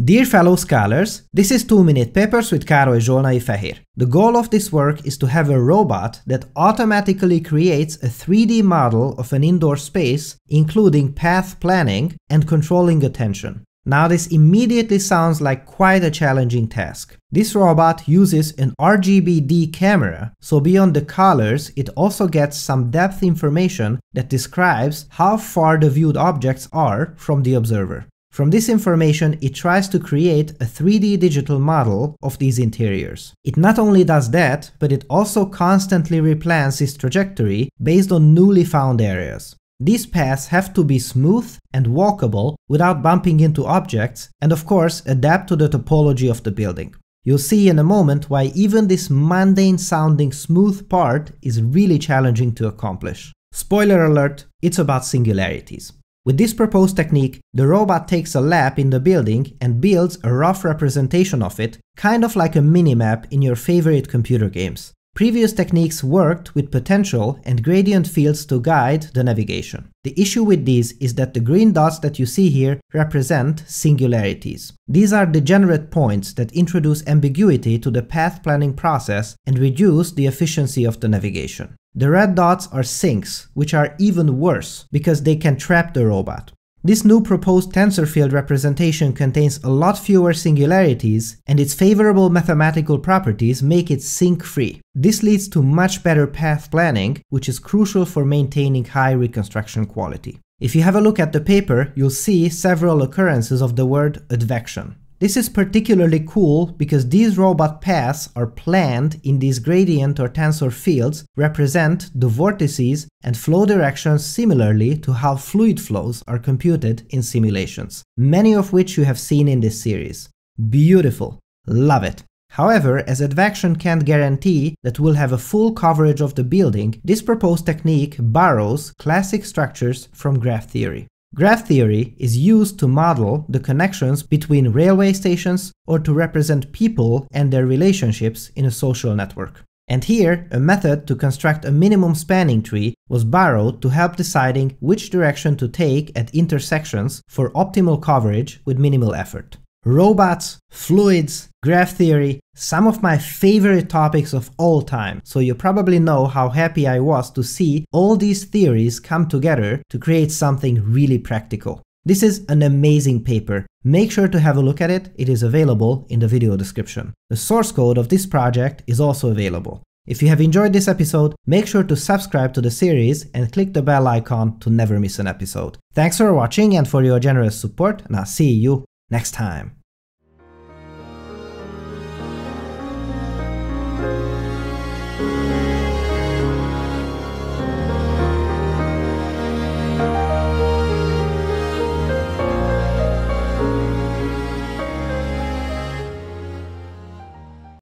Dear fellow scholars, this is 2 Minute Papers with Károly Zsolnai Fehér. The goal of this work is to have a robot that automatically creates a 3D model of an indoor space, including path planning and controlling attention. Now this immediately sounds like quite a challenging task. This robot uses an RGBD camera, so beyond the colors it also gets some depth information that describes how far the viewed objects are from the observer. From this information, it tries to create a 3D digital model of these interiors. It not only does that, but it also constantly replans its trajectory based on newly found areas. These paths have to be smooth and walkable without bumping into objects and of course adapt to the topology of the building. You'll see in a moment why even this mundane sounding smooth part is really challenging to accomplish. Spoiler alert, it's about singularities. With this proposed technique, the robot takes a lap in the building and builds a rough representation of it, kind of like a minimap in your favorite computer games. Previous techniques worked with potential and gradient fields to guide the navigation. The issue with these is that the green dots that you see here represent singularities. These are degenerate points that introduce ambiguity to the path planning process and reduce the efficiency of the navigation. The red dots are sinks, which are even worse because they can trap the robot. This new proposed tensor field representation contains a lot fewer singularities, and its favorable mathematical properties make it sink-free. This leads to much better path planning, which is crucial for maintaining high reconstruction quality. If you have a look at the paper, you'll see several occurrences of the word advection. This is particularly cool because these robot paths are planned in these gradient or tensor fields represent the vortices and flow directions similarly to how fluid flows are computed in simulations, many of which you have seen in this series. Beautiful. Love it. However, as Advection can't guarantee that we'll have a full coverage of the building, this proposed technique borrows classic structures from graph theory. Graph theory is used to model the connections between railway stations or to represent people and their relationships in a social network. And here, a method to construct a minimum spanning tree was borrowed to help deciding which direction to take at intersections for optimal coverage with minimal effort robots, fluids, graph theory, some of my favorite topics of all time, so you probably know how happy I was to see all these theories come together to create something really practical. This is an amazing paper. Make sure to have a look at it, it is available in the video description. The source code of this project is also available. If you have enjoyed this episode, make sure to subscribe to the series and click the bell icon to never miss an episode. Thanks for watching and for your generous support and I'll see you next time.